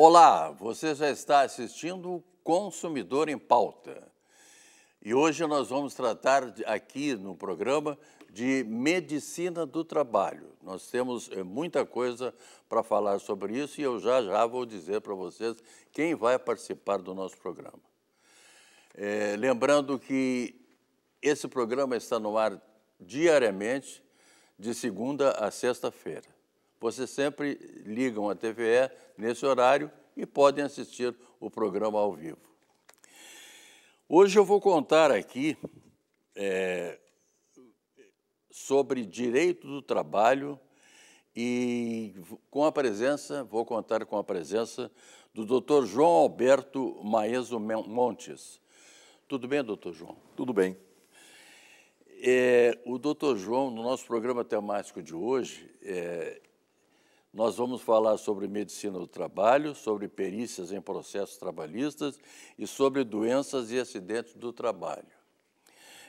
Olá, você já está assistindo Consumidor em Pauta. E hoje nós vamos tratar aqui no programa de medicina do trabalho. Nós temos eh, muita coisa para falar sobre isso e eu já já vou dizer para vocês quem vai participar do nosso programa. É, lembrando que esse programa está no ar diariamente, de segunda a sexta-feira vocês sempre ligam a TVE nesse horário e podem assistir o programa ao vivo. Hoje eu vou contar aqui é, sobre direito do trabalho e com a presença, vou contar com a presença do Dr. João Alberto Maeso Montes. Tudo bem, doutor João? Tudo bem. É, o doutor João, no nosso programa temático de hoje, é, nós vamos falar sobre medicina do trabalho, sobre perícias em processos trabalhistas e sobre doenças e acidentes do trabalho.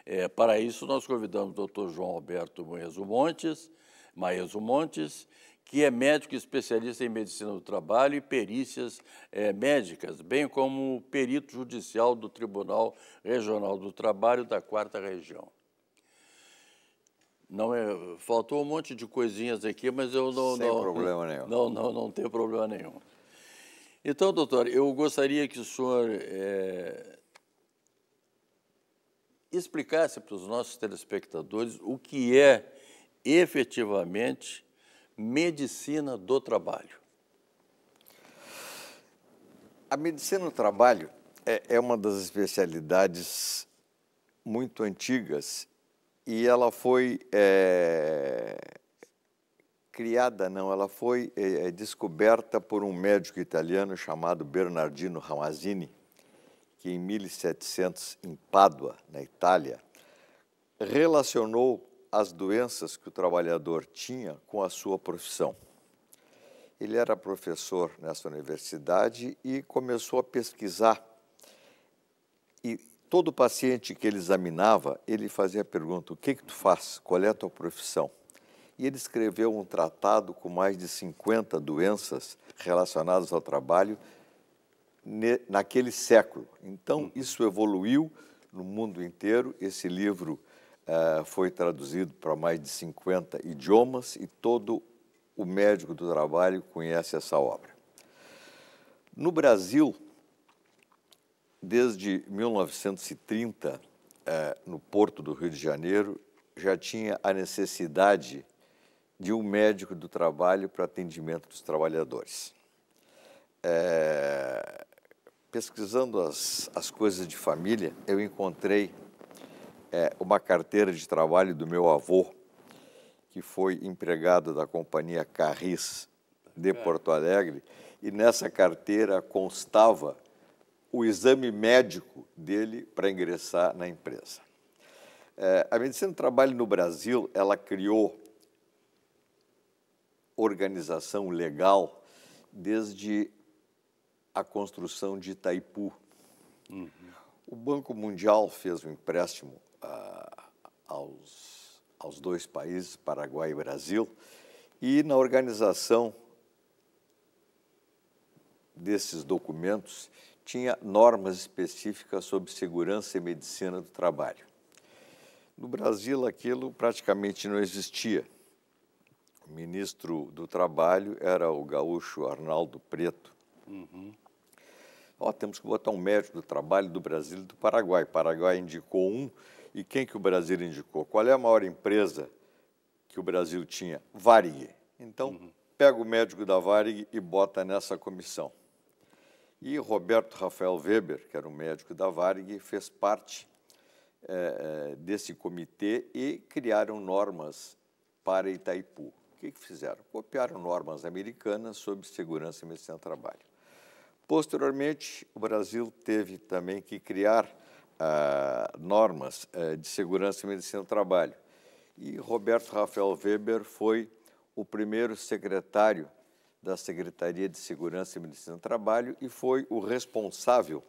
É, para isso, nós convidamos o Dr. João Alberto Maeso Montes, Maieso Montes, que é médico especialista em medicina do trabalho e perícias é, médicas, bem como perito judicial do Tribunal Regional do Trabalho da Quarta Região. Não é, faltou um monte de coisinhas aqui, mas eu não. Sem não, problema nenhum. Não, não, não tem problema nenhum. Então, doutor, eu gostaria que o senhor é, explicasse para os nossos telespectadores o que é efetivamente medicina do trabalho. A medicina do trabalho é, é uma das especialidades muito antigas e ela foi é, criada, não, ela foi é, descoberta por um médico italiano chamado Bernardino Ramazzini, que em 1700, em Pádua, na Itália, relacionou as doenças que o trabalhador tinha com a sua profissão. Ele era professor nessa universidade e começou a pesquisar e Todo paciente que ele examinava, ele fazia a pergunta: o que, que tu faz? Qual é a tua profissão? E ele escreveu um tratado com mais de 50 doenças relacionadas ao trabalho naquele século. Então, uhum. isso evoluiu no mundo inteiro. Esse livro uh, foi traduzido para mais de 50 idiomas e todo o médico do trabalho conhece essa obra. No Brasil, Desde 1930, eh, no Porto do Rio de Janeiro, já tinha a necessidade de um médico do trabalho para atendimento dos trabalhadores. Eh, pesquisando as, as coisas de família, eu encontrei eh, uma carteira de trabalho do meu avô, que foi empregado da companhia Carris de é. Porto Alegre, e nessa carteira constava o exame médico dele para ingressar na empresa. É, a medicina do trabalho no Brasil, ela criou organização legal desde a construção de Itaipu. Uhum. O Banco Mundial fez um empréstimo ah, aos, aos dois países, Paraguai e Brasil, e na organização desses documentos tinha normas específicas sobre segurança e medicina do trabalho. No Brasil, aquilo praticamente não existia. O ministro do Trabalho era o gaúcho Arnaldo Preto. Uhum. temos que botar um médico do trabalho do Brasil e do Paraguai. O Paraguai indicou um. E quem que o Brasil indicou? Qual é a maior empresa que o Brasil tinha? Varig. Então, uhum. pega o médico da Varig e bota nessa comissão. E Roberto Rafael Weber, que era um médico da Varg, fez parte eh, eh, desse comitê e criaram normas para Itaipu. O que, que fizeram? Copiaram normas americanas sobre segurança e medicina do trabalho. Posteriormente, o Brasil teve também que criar ah, normas eh, de segurança e medicina do trabalho. E Roberto Rafael Weber foi o primeiro secretário da Secretaria de Segurança e Medicina do Trabalho e foi o responsável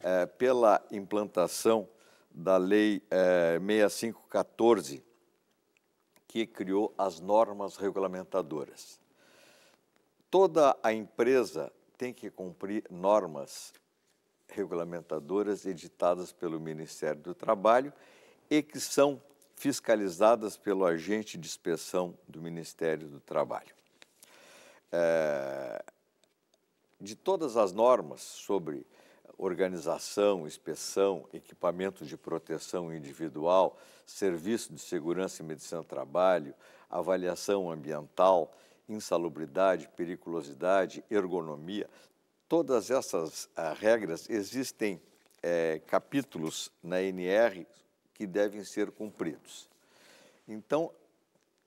eh, pela implantação da Lei 6514, eh, que criou as normas regulamentadoras. Toda a empresa tem que cumprir normas regulamentadoras editadas pelo Ministério do Trabalho e que são fiscalizadas pelo agente de inspeção do Ministério do Trabalho é, de todas as normas sobre organização, inspeção, equipamento de proteção individual, serviço de segurança e medicina do trabalho, avaliação ambiental, insalubridade, periculosidade, ergonomia, todas essas eh, regras existem é, capítulos na NR que devem ser cumpridos. Então,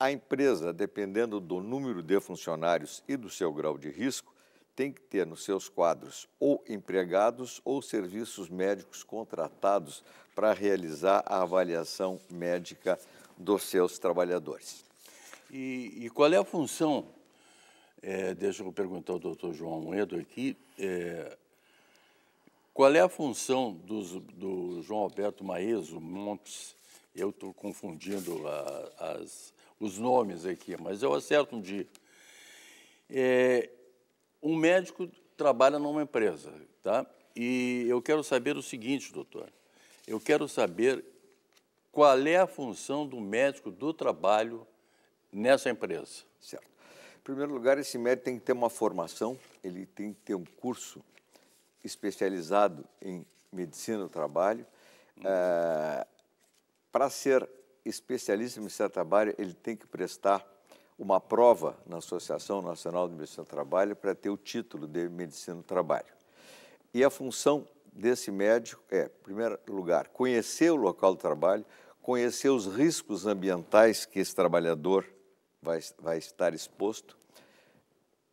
a empresa, dependendo do número de funcionários e do seu grau de risco, tem que ter nos seus quadros ou empregados ou serviços médicos contratados para realizar a avaliação médica dos seus trabalhadores. E, e qual é a função? É, deixa eu perguntar ao doutor João Moedo aqui. É, qual é a função dos, do João Alberto Maeso Montes? Eu estou confundindo a, as, os nomes aqui, mas eu acerto um dia. É, um médico trabalha numa empresa, tá? E eu quero saber o seguinte, doutor. Eu quero saber qual é a função do médico do trabalho nessa empresa. Certo. Em primeiro lugar, esse médico tem que ter uma formação, ele tem que ter um curso especializado em medicina do trabalho. Hum. É, Para ser especialista em Ministério do trabalho, ele tem que prestar uma prova na Associação Nacional de Medicina do Trabalho para ter o título de medicina do trabalho. E a função desse médico é, em primeiro lugar, conhecer o local do trabalho, conhecer os riscos ambientais que esse trabalhador vai, vai estar exposto.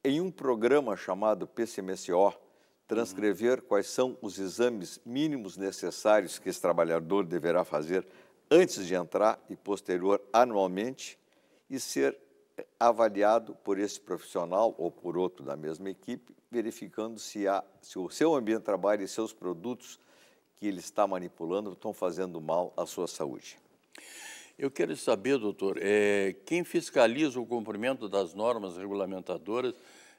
Em um programa chamado PCMSO, transcrever quais são os exames mínimos necessários que esse trabalhador deverá fazer antes de entrar e posterior anualmente e ser eh, avaliado por esse profissional ou por outro da mesma equipe, verificando se, há, se o seu ambiente de trabalho e seus produtos que ele está manipulando estão fazendo mal à sua saúde. Eu quero saber, doutor, é, quem fiscaliza o cumprimento das normas regulamentadoras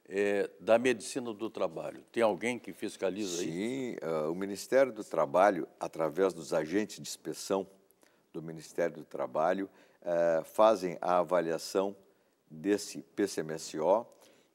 é, da medicina do trabalho? Tem alguém que fiscaliza Sim, isso? Sim, uh, o Ministério do Trabalho, através dos agentes de inspeção, do Ministério do Trabalho eh, fazem a avaliação desse PCMSO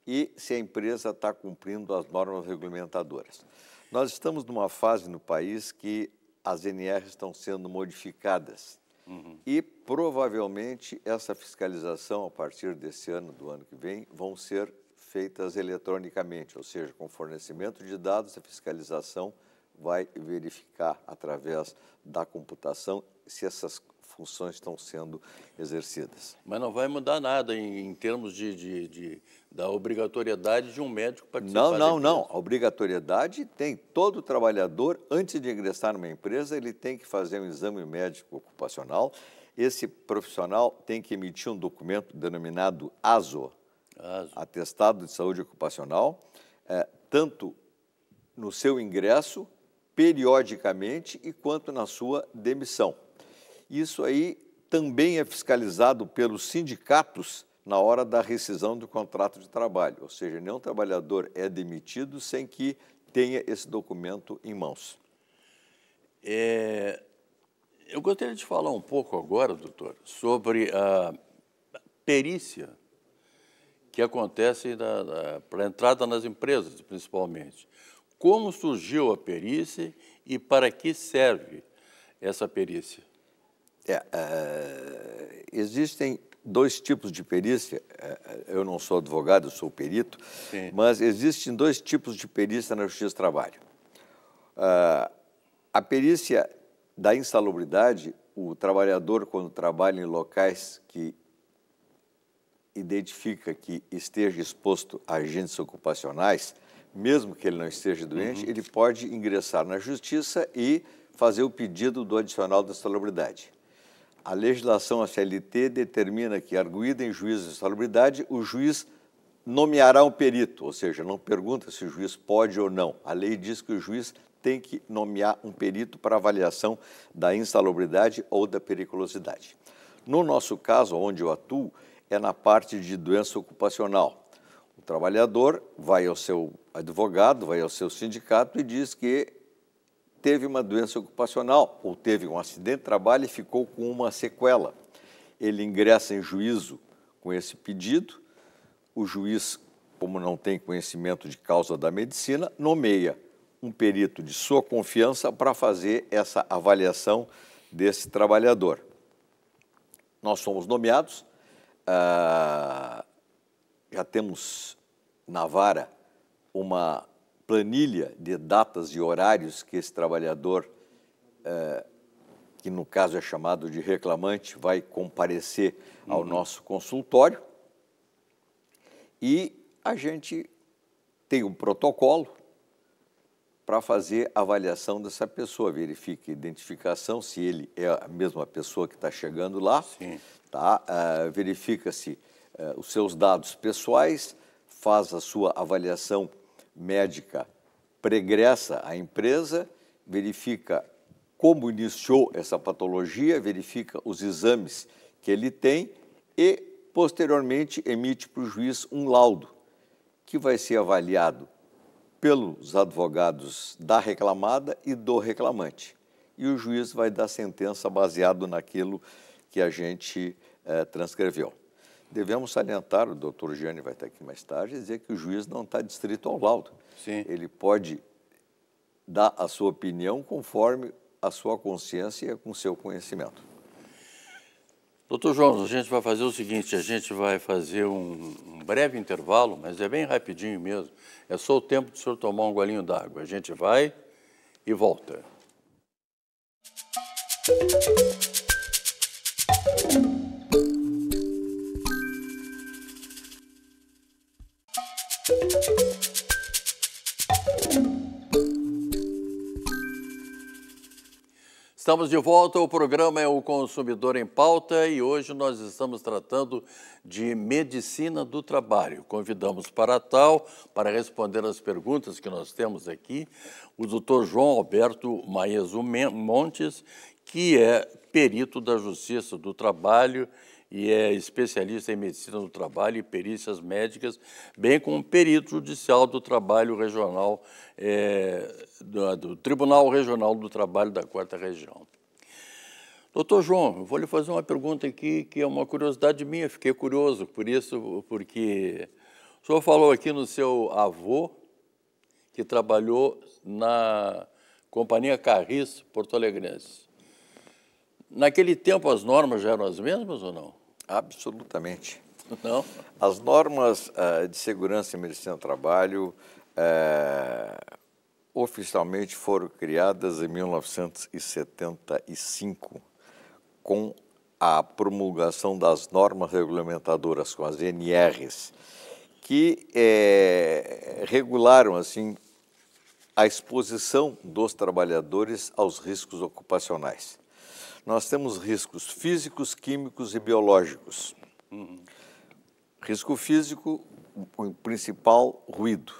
e se a empresa está cumprindo as normas regulamentadoras. Nós estamos numa fase no país que as NRs estão sendo modificadas uhum. e provavelmente essa fiscalização a partir desse ano, do ano que vem, vão ser feitas eletronicamente, ou seja, com fornecimento de dados, a fiscalização vai verificar através da computação se essas funções estão sendo exercidas. Mas não vai mudar nada em, em termos de, de, de, da obrigatoriedade de um médico participar. Não, não, não. A obrigatoriedade tem todo trabalhador, antes de ingressar numa empresa, ele tem que fazer um exame médico ocupacional. Esse profissional tem que emitir um documento denominado ASO, ASO. Atestado de Saúde Ocupacional, é, tanto no seu ingresso periodicamente e quanto na sua demissão. Isso aí também é fiscalizado pelos sindicatos na hora da rescisão do contrato de trabalho, ou seja, nenhum trabalhador é demitido sem que tenha esse documento em mãos. É, eu gostaria de falar um pouco agora, doutor, sobre a perícia que acontece para a entrada nas empresas, principalmente como surgiu a perícia e para que serve essa perícia? É, uh, existem dois tipos de perícia. É, é, eu não sou advogado, eu sou perito, Sim. mas existem dois tipos de perícia na Justiça do Trabalho. Uh, a perícia da insalubridade, o trabalhador, quando trabalha em locais que identifica que esteja exposto a agentes ocupacionais, mesmo que ele não esteja doente, uhum. ele pode ingressar na justiça e fazer o pedido do adicional da salubridade. A legislação, a CLT, determina que, arguída em juízo de salubridade, o juiz nomeará um perito, ou seja, não pergunta se o juiz pode ou não. A lei diz que o juiz tem que nomear um perito para avaliação da insalubridade ou da periculosidade. No nosso caso, onde eu atuo, é na parte de doença ocupacional. O trabalhador vai ao seu advogado, vai ao seu sindicato e diz que teve uma doença ocupacional ou teve um acidente de trabalho e ficou com uma sequela. Ele ingressa em juízo com esse pedido, o juiz, como não tem conhecimento de causa da medicina, nomeia um perito de sua confiança para fazer essa avaliação desse trabalhador. Nós somos nomeados, ah, já temos na vara uma planilha de datas e horários que esse trabalhador, eh, que no caso é chamado de reclamante, vai comparecer ao uhum. nosso consultório. E a gente tem um protocolo para fazer a avaliação dessa pessoa, verifica a identificação, se ele é a mesma pessoa que está chegando lá, tá? Uh, verifica-se uh, os seus dados pessoais, faz a sua avaliação médica pregressa a empresa, verifica como iniciou essa patologia, verifica os exames que ele tem e, posteriormente, emite para o juiz um laudo que vai ser avaliado pelos advogados da reclamada e do reclamante. E o juiz vai dar sentença baseado naquilo que a gente eh, transcreveu. Devemos salientar, o doutor Gianni vai estar aqui mais tarde, dizer que o juiz não está distrito ao laudo. Sim. Ele pode dar a sua opinião conforme a sua consciência e com o seu conhecimento. Doutor João, a gente vai fazer o seguinte, a gente vai fazer um, um breve intervalo, mas é bem rapidinho mesmo. É só o tempo do senhor tomar um golinho d'água. A gente vai e volta. Estamos de volta, o programa é o Consumidor em Pauta e hoje nós estamos tratando de medicina do trabalho. Convidamos para tal, para responder as perguntas que nós temos aqui, o doutor João Alberto Maeso Montes, que é perito da Justiça do Trabalho e é especialista em medicina do trabalho e perícias médicas, bem como perito judicial do trabalho regional, é, do, do, Tribunal Regional do Trabalho da Quarta Região. Doutor João, vou lhe fazer uma pergunta aqui que é uma curiosidade minha, fiquei curioso por isso, porque o senhor falou aqui no seu avô, que trabalhou na Companhia Carris Porto Alegrense. Naquele tempo as normas já eram as mesmas ou não? Absolutamente. Não? As normas uh, de segurança e medicina do trabalho uh, oficialmente foram criadas em 1975 com a promulgação das normas regulamentadoras, com as NRs, que eh, regularam assim a exposição dos trabalhadores aos riscos ocupacionais nós temos riscos físicos, químicos e biológicos. Uhum. Risco físico, o principal, ruído.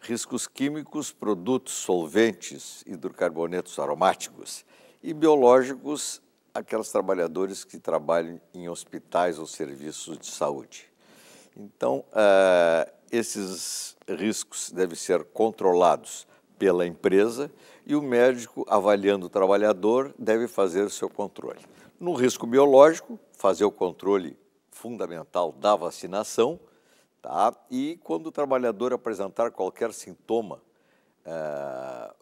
Riscos químicos, produtos, solventes, hidrocarbonetos aromáticos. E biológicos, aqueles trabalhadores que trabalham em hospitais ou serviços de saúde. Então, uh, esses riscos devem ser controlados pela empresa e o médico, avaliando o trabalhador, deve fazer o seu controle. No risco biológico, fazer o controle fundamental da vacinação, tá? e quando o trabalhador apresentar qualquer sintoma é,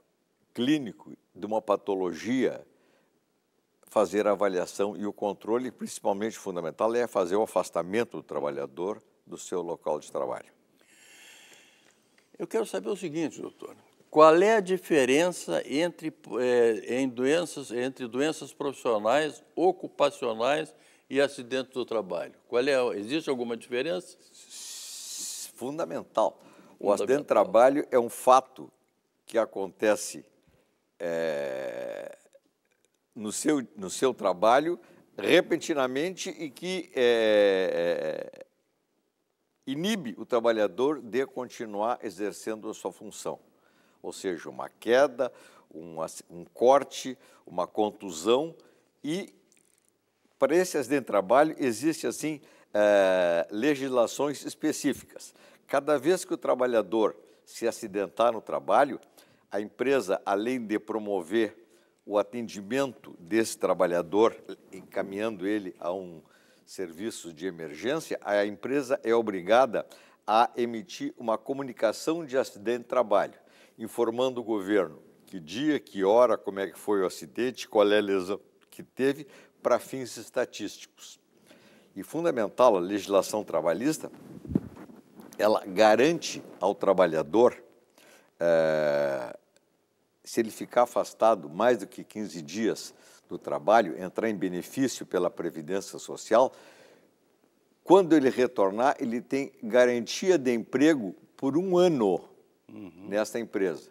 clínico de uma patologia, fazer a avaliação e o controle, principalmente fundamental, é fazer o afastamento do trabalhador do seu local de trabalho. Eu quero saber o seguinte, doutor. Qual é a diferença entre, é, em doenças, entre doenças profissionais, ocupacionais e acidentes do trabalho? Qual é, existe alguma diferença? Fundamental. O acidente de trabalho é um fato que acontece é, no, seu, no seu trabalho repentinamente e que é, inibe o trabalhador de continuar exercendo a sua função ou seja, uma queda, um, um corte, uma contusão e para esse acidente de trabalho existe assim é, legislações específicas. Cada vez que o trabalhador se acidentar no trabalho, a empresa, além de promover o atendimento desse trabalhador, encaminhando ele a um serviço de emergência, a empresa é obrigada a emitir uma comunicação de acidente de trabalho informando o governo que dia, que hora, como é que foi o acidente, qual é a lesão que teve, para fins estatísticos. E fundamental, a legislação trabalhista, ela garante ao trabalhador, é, se ele ficar afastado mais do que 15 dias do trabalho, entrar em benefício pela Previdência Social, quando ele retornar, ele tem garantia de emprego por um ano uhum. nesta empresa.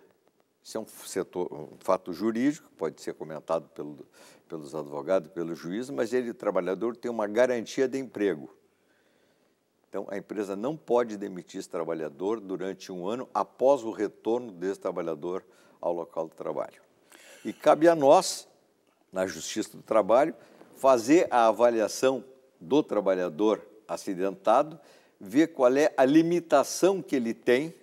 Isso é um, setor, um fato jurídico, pode ser comentado pelo, pelos advogados, pelo juiz, mas ele, trabalhador, tem uma garantia de emprego. Então, a empresa não pode demitir esse trabalhador durante um ano após o retorno desse trabalhador ao local de trabalho. E cabe a nós, na Justiça do Trabalho, fazer a avaliação do trabalhador acidentado, ver qual é a limitação que ele tem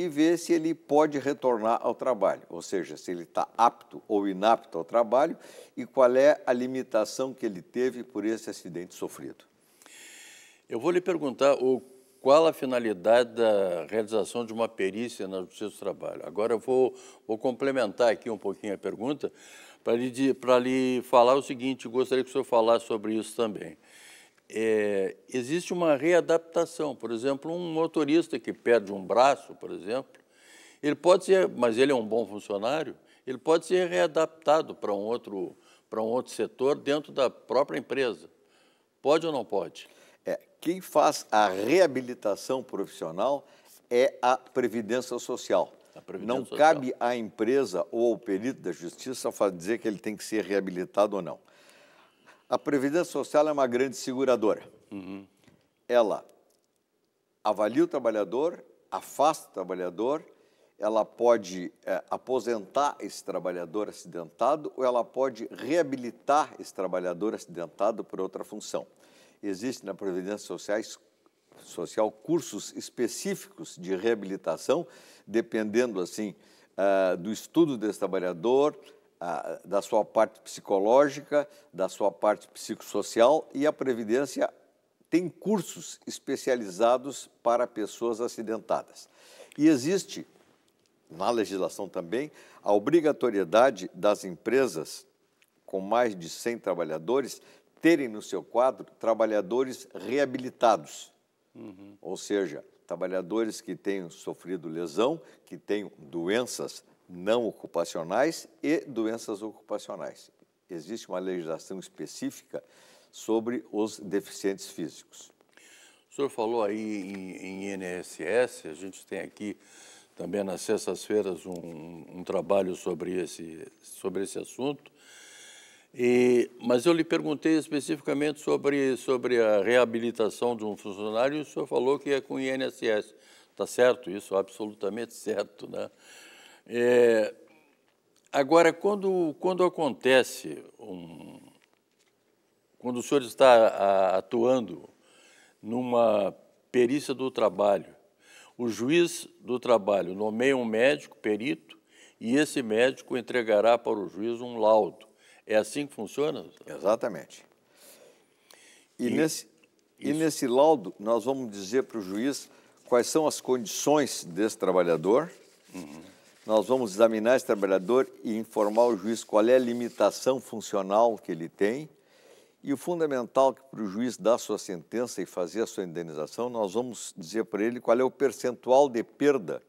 e ver se ele pode retornar ao trabalho, ou seja, se ele está apto ou inapto ao trabalho e qual é a limitação que ele teve por esse acidente sofrido. Eu vou lhe perguntar o, qual a finalidade da realização de uma perícia na Justiça do Trabalho. Agora eu vou, vou complementar aqui um pouquinho a pergunta para lhe, lhe falar o seguinte, gostaria que o senhor falasse sobre isso também é, existe uma readaptação. Por exemplo, um motorista que perde um braço, por exemplo, ele pode ser, mas ele é um bom funcionário, ele pode ser readaptado para um outro para um outro setor dentro da própria empresa. Pode ou não pode? É, quem faz a reabilitação profissional é a Previdência Social. A Previdência não Social. cabe à empresa ou ao perito da justiça dizer que ele tem que ser reabilitado ou não. A Previdência Social é uma grande seguradora. Uhum. Ela avalia o trabalhador, afasta o trabalhador, ela pode é, aposentar esse trabalhador acidentado ou ela pode reabilitar esse trabalhador acidentado por outra função. Existem na Previdência Sociais, Social cursos específicos de reabilitação, dependendo assim uh, do estudo desse trabalhador, a, da sua parte psicológica, da sua parte psicossocial e a Previdência tem cursos especializados para pessoas acidentadas. E existe, na legislação também, a obrigatoriedade das empresas com mais de 100 trabalhadores terem no seu quadro trabalhadores reabilitados. Uhum. Ou seja, trabalhadores que tenham sofrido lesão, que tenham doenças não ocupacionais e doenças ocupacionais. Existe uma legislação específica sobre os deficientes físicos. O senhor falou aí em, em INSS, a gente tem aqui também nas sextas-feiras um, um, trabalho sobre esse, sobre esse assunto. E, mas eu lhe perguntei especificamente sobre, sobre a reabilitação de um funcionário e o senhor falou que é com o INSS. Está certo isso? Absolutamente certo, né? É, agora, quando, quando acontece um, quando o senhor está atuando numa perícia do trabalho, o juiz do trabalho nomeia um médico perito e esse médico entregará para o juiz um laudo. É assim que funciona? Exatamente. E, e nesse, e nesse laudo, nós vamos dizer para o juiz quais são as condições desse trabalhador, uhum nós vamos examinar esse trabalhador e informar o juiz qual é a limitação funcional que ele tem. E o fundamental que para o juiz dar sua sentença e fazer a sua indenização, nós vamos dizer para ele qual é o percentual de perda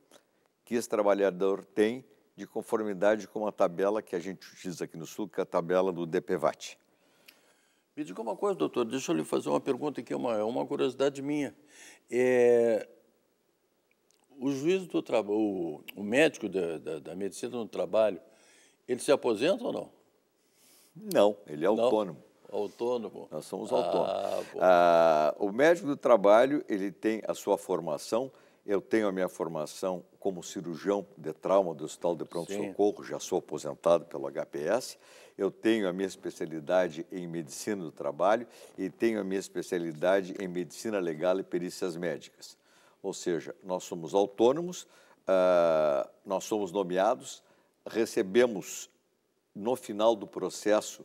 que esse trabalhador tem de conformidade com a tabela que a gente utiliza aqui no Sul, que é a tabela do DPVAT. Me diga uma coisa, doutor, deixa eu lhe fazer uma pergunta que é uma, é uma curiosidade minha. É, o juiz do trabalho, o, médico da, da, da, medicina do trabalho, ele se aposenta ou não? Não, ele é autônomo. Não. Autônomo. Nós somos ah, autônomos. Ah, ah, o médico do trabalho, ele tem a sua formação. Eu tenho a minha formação como cirurgião de trauma do Hospital de Pronto Sim. Socorro, já sou aposentado pelo HPS. Eu tenho a minha especialidade em medicina do trabalho e tenho a minha especialidade em medicina legal e perícias médicas. Ou seja, nós somos autônomos, uh, nós somos nomeados, recebemos no final do processo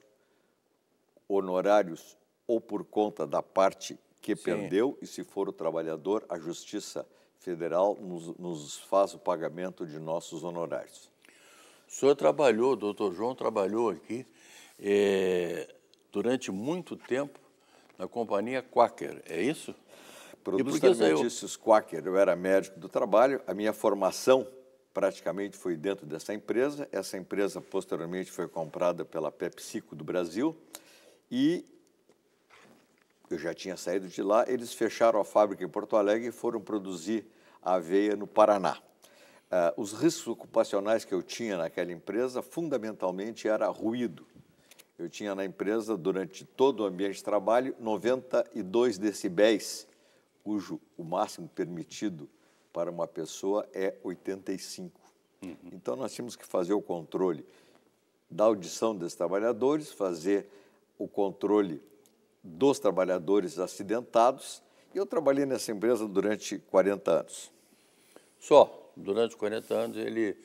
honorários ou por conta da parte que Sim. perdeu, e se for o trabalhador, a Justiça Federal nos, nos faz o pagamento de nossos honorários. O senhor trabalhou, o doutor João trabalhou aqui é, durante muito tempo na companhia Quaker, é isso? Protestante Issius Quaker, eu era médico do trabalho, a minha formação praticamente foi dentro dessa empresa. Essa empresa posteriormente foi comprada pela PepsiCo do Brasil e eu já tinha saído de lá. Eles fecharam a fábrica em Porto Alegre e foram produzir a aveia no Paraná. Uh, os riscos ocupacionais que eu tinha naquela empresa fundamentalmente era ruído. Eu tinha na empresa, durante todo o ambiente de trabalho, 92 decibéis cujo o máximo permitido para uma pessoa é 85. Uhum. Então nós tínhamos que fazer o controle da audição desses trabalhadores, fazer o controle dos trabalhadores acidentados. E eu trabalhei nessa empresa durante 40 anos. Só, durante 40 anos ele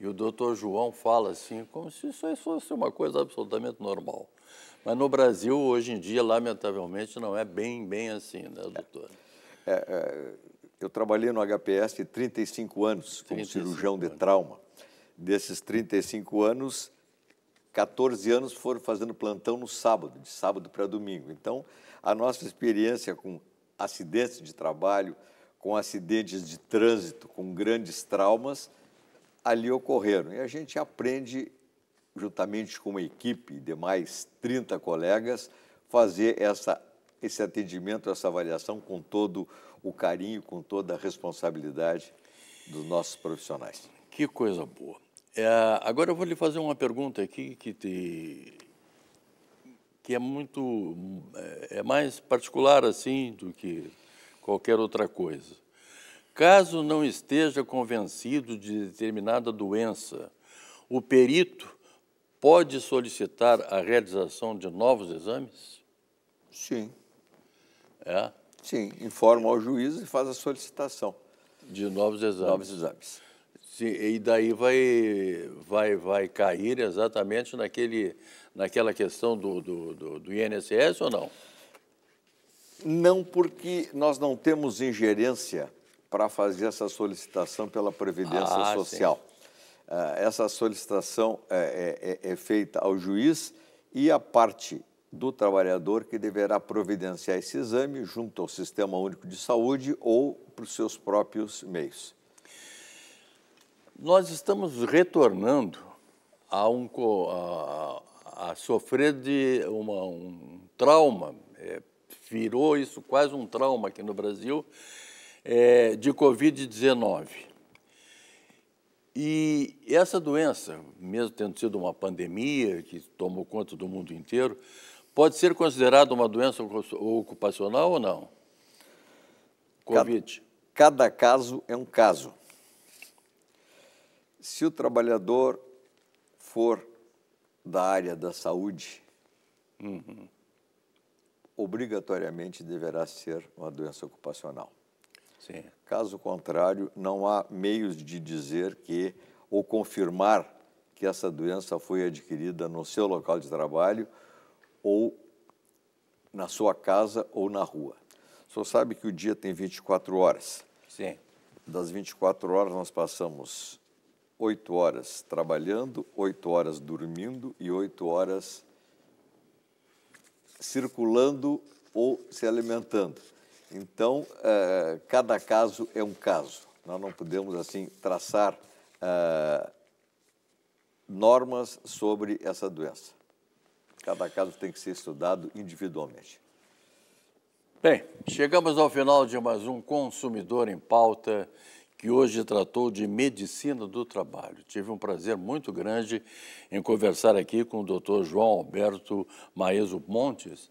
e o doutor João fala assim, como se isso fosse uma coisa absolutamente normal. Mas no Brasil, hoje em dia, lamentavelmente, não é bem, bem assim, né, doutor? É. É, é, eu trabalhei no HPS 35 anos 35 como cirurgião de trauma. Desses 35 anos, 14 anos foram fazendo plantão no sábado, de sábado para domingo. Então, a nossa experiência com acidentes de trabalho, com acidentes de trânsito, com grandes traumas, ali ocorreram. E a gente aprende, juntamente com uma equipe de mais 30 colegas, fazer essa esse atendimento, essa avaliação com todo o carinho, com toda a responsabilidade dos nossos profissionais. Que coisa boa. É, agora eu vou lhe fazer uma pergunta aqui que, te, que é muito é, é mais particular assim do que qualquer outra coisa. Caso não esteja convencido de determinada doença, o perito pode solicitar a realização de novos exames? Sim, é? Sim, informa ao juiz e faz a solicitação. De novos exames. Novos exames. Sim, e daí vai, vai, vai cair exatamente naquele, naquela questão do, do, do, do INSS ou não? Não, porque nós não temos ingerência para fazer essa solicitação pela Previdência ah, Social. Ah, essa solicitação é, é, é, é feita ao juiz e a parte do trabalhador que deverá providenciar esse exame junto ao Sistema Único de Saúde ou para os seus próprios meios. Nós estamos retornando a, um, a, a sofrer de uma, um trauma, é, virou isso quase um trauma aqui no Brasil, é, de Covid-19. E essa doença, mesmo tendo sido uma pandemia que tomou conta do mundo inteiro, pode ser considerado uma doença ocupacional ou não? Covid. Cada, cada caso é um caso. Se o trabalhador for da área da saúde, uhum. obrigatoriamente deverá ser uma doença ocupacional. Sim. Caso contrário, não há meios de dizer que ou confirmar que essa doença foi adquirida no seu local de trabalho ou na sua casa ou na rua. Só sabe que o dia tem 24 horas. Sim. Das 24 horas nós passamos 8 horas trabalhando, 8 horas dormindo e 8 horas circulando ou se alimentando. Então, eh, cada caso é um caso. Nós não podemos, assim, traçar eh, normas sobre essa doença. Cada caso tem que ser estudado individualmente. Bem, chegamos ao final de mais um Consumidor em Pauta, que hoje tratou de medicina do trabalho. Tive um prazer muito grande em conversar aqui com o doutor João Alberto Maeso Montes,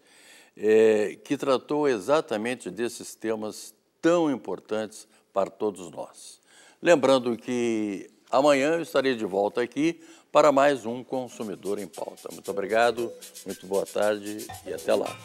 eh, que tratou exatamente desses temas tão importantes para todos nós. Lembrando que amanhã eu estarei de volta aqui para mais um Consumidor em Pauta. Muito obrigado, muito boa tarde e até lá.